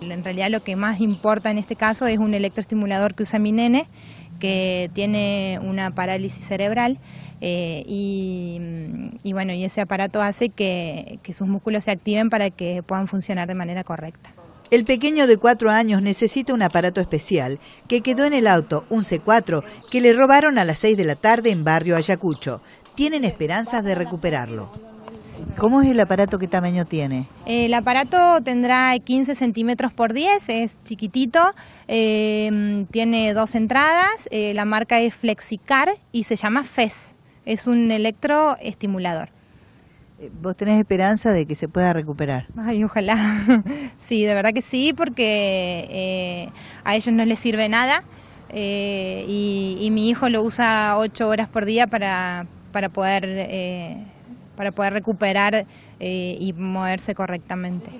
En realidad lo que más importa en este caso es un electroestimulador que usa mi nene, que tiene una parálisis cerebral eh, y, bueno, y ese aparato hace que, sus músculos se activen para que puedan funcionar de manera correcta. El pequeño de cuatro años necesita un aparato especial que quedó en el auto, un C4, que le robaron a las 6 de la tarde en barrio Ayacucho. Tienen esperanzas de recuperarlo. ¿Cómo es el aparato? ¿Qué tamaño tiene? El aparato tendrá 15 centímetros por 10, es chiquitito, em, tiene dos entradas, eh, la marca es Flexicar y se llama FES, es un electroestimulador. Eh, ¿Vos tenés esperanza de que se pueda recuperar? Ay, ojalá. sí, de verdad que sí, porque eh, a ellos no les sirve nada y, mi hijo lo usa 8 horas por día para, para poder para poder recuperar eh, y moverse correctamente.